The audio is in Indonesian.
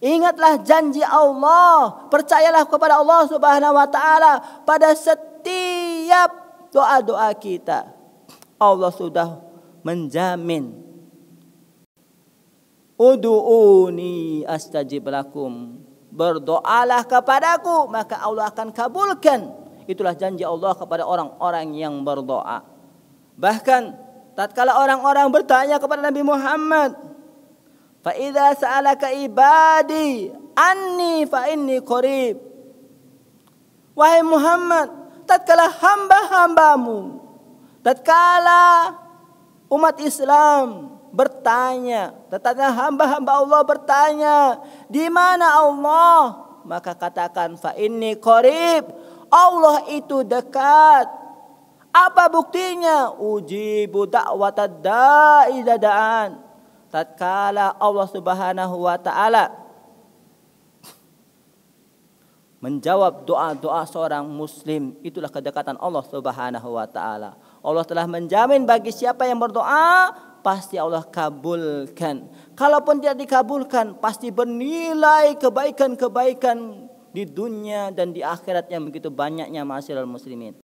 Ingatlah janji Allah, percayalah kepada Allah Subhanahu wa taala pada setiap doa-doa kita. Allah sudah menjamin. Udu'uni astajib lakum. Berdoalah kepadaku, maka Allah akan kabulkan. Itulah janji Allah kepada orang-orang yang berdoa. Bahkan tatkala orang-orang bertanya kepada Nabi Muhammad, Fa idza sa'alaka ibadi anni fa inni qarib. Wahai Muhammad, tatkala hamba-hambamu, tatkala umat Islam bertanya, tatkala hamba-hamba Allah bertanya, di mana Allah? Maka katakan fa inni qarib. Allah itu dekat. Apa buktinya? Ujibu da'watad da'i dada'an tatkala Allah Subhanahu wa taala menjawab doa-doa seorang muslim itulah kedekatan Allah Subhanahu wa taala. Allah telah menjamin bagi siapa yang berdoa pasti Allah kabulkan. Kalaupun tidak dikabulkan pasti bernilai kebaikan-kebaikan di dunia dan di akhirat yang begitu banyaknya masyarakat muslimin.